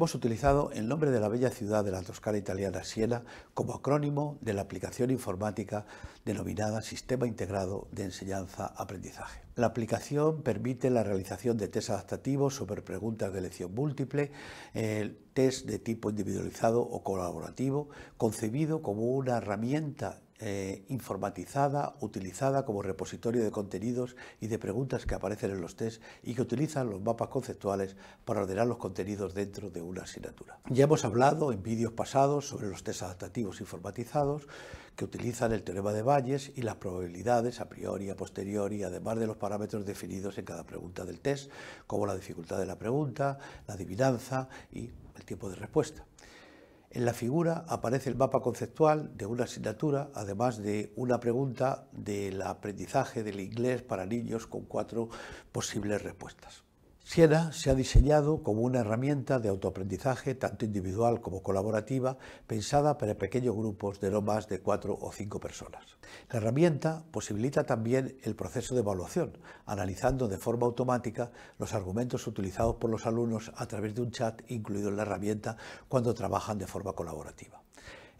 hemos utilizado el nombre de la bella ciudad de la Toscana italiana Siena como acrónimo de la aplicación informática denominada Sistema Integrado de Enseñanza-Aprendizaje. La aplicación permite la realización de test adaptativos sobre preguntas de elección múltiple, el test de tipo individualizado o colaborativo, concebido como una herramienta eh, informatizada, utilizada como repositorio de contenidos y de preguntas que aparecen en los test y que utilizan los mapas conceptuales para ordenar los contenidos dentro de una asignatura. Ya hemos hablado en vídeos pasados sobre los test adaptativos informatizados que utilizan el teorema de Bayes y las probabilidades a priori, a posteriori, además de los parámetros definidos en cada pregunta del test, como la dificultad de la pregunta, la adivinanza y el tiempo de respuesta. En la figura aparece el mapa conceptual de una asignatura, además de una pregunta del aprendizaje del inglés para niños con cuatro posibles respuestas. Siena se ha diseñado como una herramienta de autoaprendizaje tanto individual como colaborativa pensada para pequeños grupos de no más de cuatro o cinco personas. La herramienta posibilita también el proceso de evaluación, analizando de forma automática los argumentos utilizados por los alumnos a través de un chat incluido en la herramienta cuando trabajan de forma colaborativa.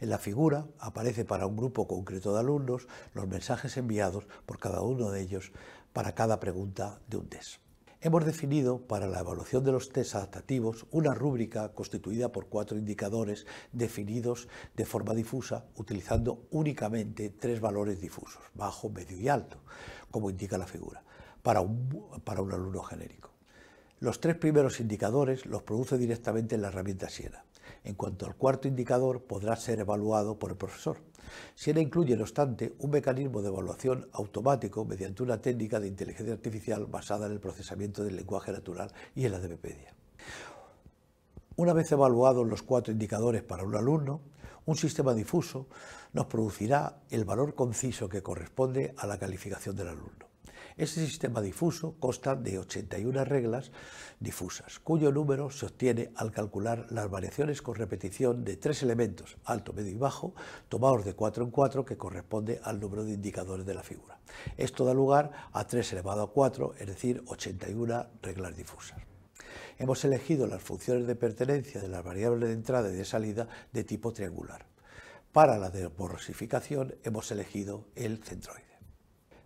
En la figura aparece para un grupo concreto de alumnos los mensajes enviados por cada uno de ellos para cada pregunta de un test. Hemos definido para la evaluación de los test adaptativos una rúbrica constituida por cuatro indicadores definidos de forma difusa utilizando únicamente tres valores difusos, bajo, medio y alto, como indica la figura, para un, para alumno genérico. Los tres primeros indicadores los produce directamente en la herramienta Siena. En cuanto al cuarto indicador, podrá ser evaluado por el profesor. Siena incluye, no obstante, un mecanismo de evaluación automático mediante una técnica de inteligencia artificial basada en el procesamiento del lenguaje natural y en la DBPedia. Una vez evaluados los cuatro indicadores para un alumno, un sistema difuso nos producirá el valor conciso que corresponde a la calificación del alumno. Ese sistema difuso consta de 81 reglas difusas, cuyo número se obtiene al calcular las variaciones con repetición de tres elementos, alto, medio y bajo, tomados de 4 en 4, que corresponde al número de indicadores de la figura. Esto da lugar a 3 elevado a 4, es decir, 81 reglas difusas. Hemos elegido las funciones de pertenencia de las variables de entrada y de salida de tipo triangular. Para la de hemos elegido el centroide.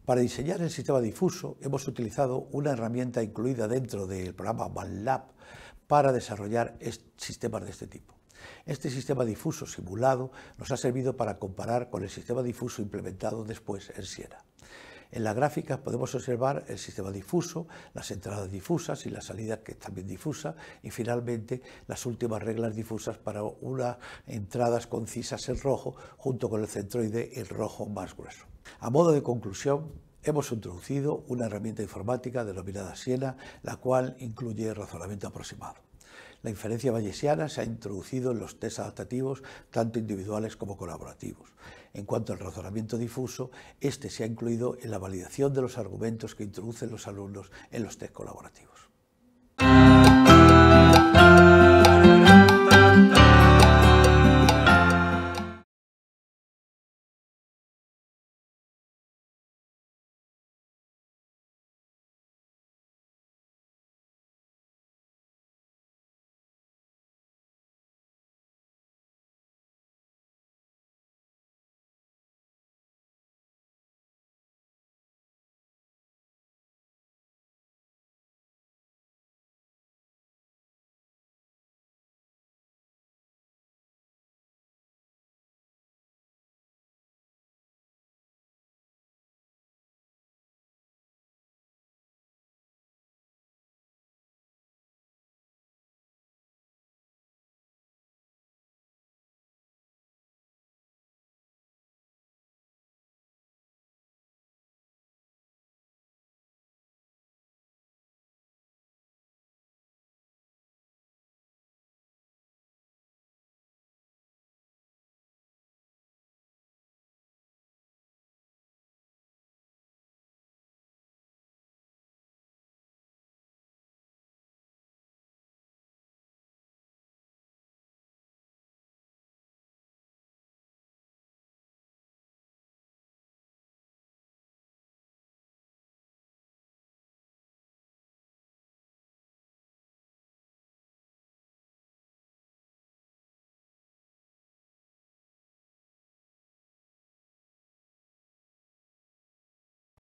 Para diseñar el sistema difuso hemos utilizado una herramienta incluida dentro del programa OneLab para desarrollar sistemas de este tipo. Este sistema difuso simulado nos ha servido para comparar con el sistema difuso implementado después en Sierra. En la gráfica podemos observar el sistema difuso, las entradas difusas y las salidas que están bien difusas y finalmente las últimas reglas difusas para unas entradas concisas en rojo junto con el centroide el rojo más grueso. A modo de conclusión, hemos introducido una herramienta informática denominada Siena, la cual incluye razonamiento aproximado. La inferencia bayesiana se ha introducido en los test adaptativos, tanto individuales como colaborativos. En cuanto al razonamiento difuso, este se ha incluido en la validación de los argumentos que introducen los alumnos en los test colaborativos.